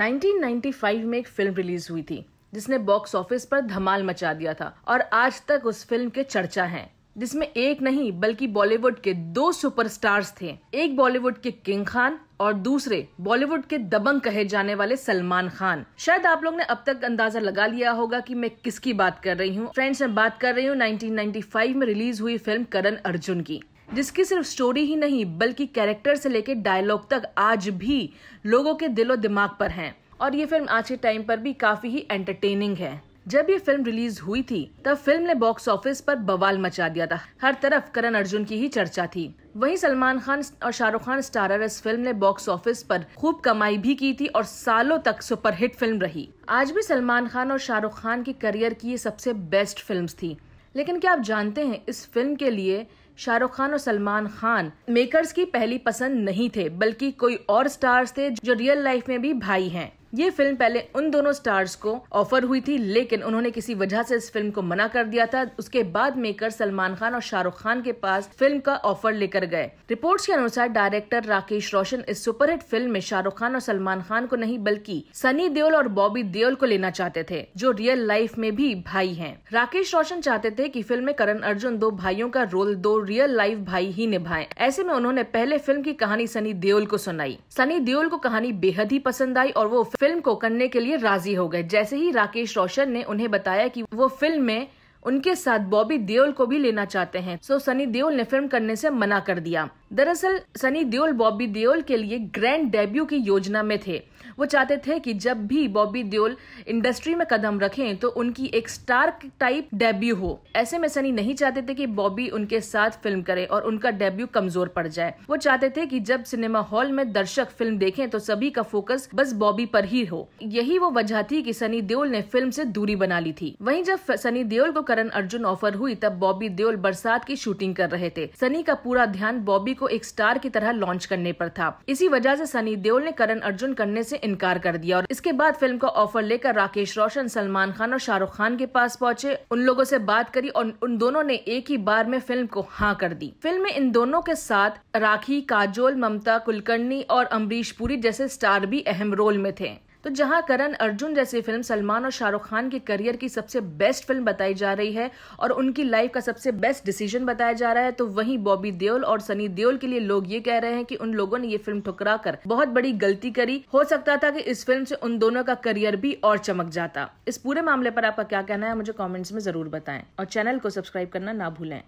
1995 में एक film release हुई थी जिसने बॉक्स ऑफिस पर धमाल मचा दिया था और आज तक उस फिल्म के चर्चा हैं जिसमें एक नहीं बल्कि बॉलीवुड के दो सुपरस्टार्स थे एक बॉलीवुड के किंग खान और दूसरे बॉलीवुड के दबंग कहे जाने वाले सलमान खान शायद आप लोग ने अब तक अंदाजा लगा लिया होगा कि मैं किसकी बात कर रही हूँ फ्रेंड्स मैं बात कर रही हूँ 1995 में रिलीज हुई फिल्म करण अर्जुन की जिसकी सिर्फ स्टोरी ही नहीं बल्कि कैरेक्टर से लेकर डायलॉग तक आज भी लोगों के दिलो दिमाग पर हैं और ये फिल्म आज के टाइम पर भी काफी ही एंटरटेनिंग है जब ये फिल्म रिलीज हुई थी तब फिल्म ने बॉक्स ऑफिस पर बवाल मचा दिया था हर तरफ करण अर्जुन की ही चर्चा थी वहीं सलमान खान और शाहरुख खान स्टारर इस फिल्म ने बॉक्स ऑफिस पर खूब कमाई भी की थी और सालों तक सुपरहिट फिल्म रही आज भी सलमान खान और शाहरुख खान की करियर की ये सबसे बेस्ट फिल्म थी लेकिन क्या आप जानते हैं इस फिल्म के लिए शाहरुख खान और सलमान खान मेकर्स की पहली पसंद नहीं थे बल्कि कोई और स्टार्स थे जो रियल लाइफ में भी भाई हैं ये फिल्म पहले उन दोनों स्टार्स को ऑफर हुई थी लेकिन उन्होंने किसी वजह से इस फिल्म को मना कर दिया था उसके बाद मेकर सलमान खान और शाहरुख खान के पास फिल्म का ऑफर लेकर गए रिपोर्ट्स के अनुसार डायरेक्टर राकेश रोशन इस सुपरहिट फिल्म में शाहरुख खान और सलमान खान को नहीं बल्कि सनी देओल और बॉबी देओल को लेना चाहते थे जो रियल लाइफ में भी भाई है राकेश रोशन चाहते थे की फिल्म में करण अर्जुन दो भाइयों का रोल दो रियल लाइफ भाई ही निभाए ऐसे में उन्होंने पहले फिल्म की कहानी सनी देओल को सुनाई सनी देओल को कहानी बेहद ही पसंद आई और वो फिल्म को करने के लिए राजी हो गए जैसे ही राकेश रोशन ने उन्हें बताया की वो फिल्म में उनके साथ बॉबी देओल को भी लेना चाहते हैं सो सनी देओल ने फिल्म करने से मना कर दिया दरअसल सनी देओल बॉबी देओल के लिए ग्रैंड डेब्यू की योजना में थे वो चाहते थे कि जब भी बॉबी देओल इंडस्ट्री में कदम रखें तो उनकी एक स्टार टाइप डेब्यू हो ऐसे में सनी नहीं चाहते थे कि बॉबी उनके साथ फिल्म करे और उनका डेब्यू कमजोर पड़ जाए वो चाहते थे कि जब सिनेमा हॉल में दर्शक फिल्म देखें तो सभी का फोकस बस बॉबी पर ही हो यही वो वजह थी कि सनी देओल ने फिल्म से दूरी बना ली थी वहीं जब सनी देओल को करण अर्जुन ऑफर हुई तब बॉबी देओल बरसात की शूटिंग कर रहे थे सनी का पूरा ध्यान बॉबी को एक स्टार की तरह लॉन्च करने पर था इसी वजह से सनी देओल ने करण अर्जुन करने से इनकार कर दिया और इसके बाद फिल्म का ऑफर लेकर राकेश रोशन सलमान खान और शाहरुख खान के पास पहुंचे उन लोगों से बात करी और उन दोनों ने एक ही बार में फिल्म को हाँ कर दी फिल्म में इन दोनों के साथ राखी काजोल ममता कुलकर्णी और अम्बरीश पुरी जैसे स्टार भी अहम रोल में थे तो जहां करण अर्जुन जैसी फिल्म सलमान और शाहरुख खान के करियर की सबसे बेस्ट फिल्म बताई जा रही है और उनकी लाइफ का सबसे बेस्ट डिसीजन बताया जा रहा है तो वहीं बॉबी देओल और सनी देओल के लिए लोग ये कह रहे हैं कि उन लोगों ने ये फिल्म ठुकरा कर बहुत बड़ी गलती करी हो सकता था कि इस फिल्म से उन दोनों का करियर भी और चमक जाता इस पूरे मामले पर आपका क्या कहना है मुझे कॉमेंट्स में जरूर बताएं और चैनल को सब्सक्राइब करना ना भूलें